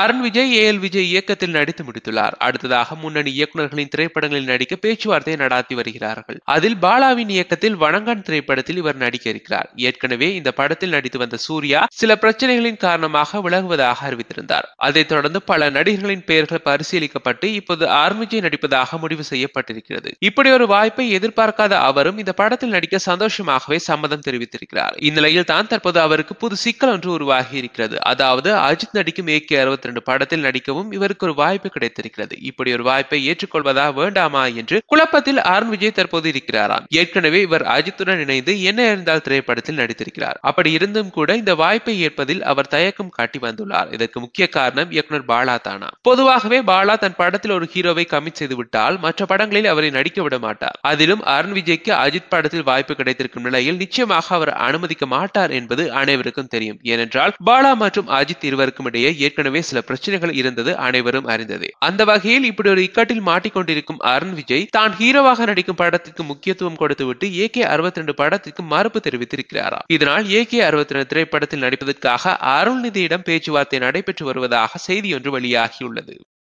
Arun Vijay A L Vijay இயக்கத்தில் நடித்து முடித்துள்ளார் அடுத்ததாக முன்னணி இயக்குநர்களின் திரைப்படங்களில் நடிக்க பேச்சுவார்த்தை நடாத்தி வருகிறார்கள் அதில் பாலாவின் இயக்கத்தில் வணங்கான் திரைப்படத்தில் இவர் நடிக்க இருக்கிறார் ஏற்கனவே இந்த படத்தில் நடித்து வந்த சூர்யா சில பிரச்சனைகளின் காரணமாக விலகுவதாக அறிவித்திருந்தார் அதைத் தொடர்ந்து பல நடிகர்களின் பெயர்கள் பரிசீலிக்கப்பட்டு இப்போது அருண் விஜய் நடிப்பதாக முடிவு செய்யப்பட்டிருக்கிறது இப்படி ஒரு வாய்ப்பை எதிர்பார்க்காத அவரும் இந்த படத்தில் நடிக்க சந்தோஷமாகவே சம்மதம் தெரிவித்திருக்கிறார் இந்நிலையில் தான் தற்போது அவருக்கு புது சிக்கல் ஒன்று உருவாகி இருக்கிறது அதாவது அஜித் நடிக்கும் கே அறுபத்தி இருபத்தி ரெண்டு படத்தில் நடிக்கவும் இவருக்கு ஒரு வாய்ப்பு கிடைத்திருக்கிறது இப்படி ஒரு வாய்ப்பை ஏற்றுக்கொள்வதா வேண்டாமா என்று குழப்பத்தில் அருண் விஜய் தற்போது இருக்கிறாராம் ஏற்கனவே இவர் அஜித்துடன் இணைந்து என்ன இருந்தால் திரைப்படத்தில் நடித்திருக்கிறார் அப்படி இருந்தும் கூட இந்த வாய்ப்பை ஏற்பதில் அவர் தயக்கம் காட்டி வந்துள்ளார் இதற்கு முக்கிய காரணம் இயக்குனர் பாலா தானா பொதுவாகவே பாலா தன் படத்தில் ஒரு ஹீரோவை கமிட் செய்து விட்டால் மற்ற படங்களில் அவரை நடிக்க விட மாட்டார் அதிலும் அருண் விஜய்க்கு அஜித் படத்தில் வாய்ப்பு கிடைத்திருக்கும் நிலையில் நிச்சயமாக அவர் அனுமதிக்க மாட்டார் என்பது அனைவருக்கும் தெரியும் ஏனென்றால் பாலா மற்றும் அஜித் இருவருக்கும் இடையே ஏற்கனவே சில பிரச்சனைகள் இருந்தது அனைவரும் அறிந்தது அந்த வகையில் இப்படி ஒரு இக்கட்டில் மாட்டிக்கொண்டிருக்கும் அருண் விஜய் தான் ஹீரோவாக நடிக்கும் படத்திற்கு முக்கியத்துவம் கொடுத்துவிட்டு ஏ கே அறுபத்தி ரெண்டு படத்திற்கு மறுப்பு தெரிவித்திருக்கிறாரா இதனால் ஏ கே அறுபத்தி ரெண்டு திரைப்படத்தில் நடிப்பதற்காக அருள்நிதியிடம் பேச்சுவார்த்தை நடைபெற்று வருவதாக செய்தி ஒன்று வெளியாகியுள்ளது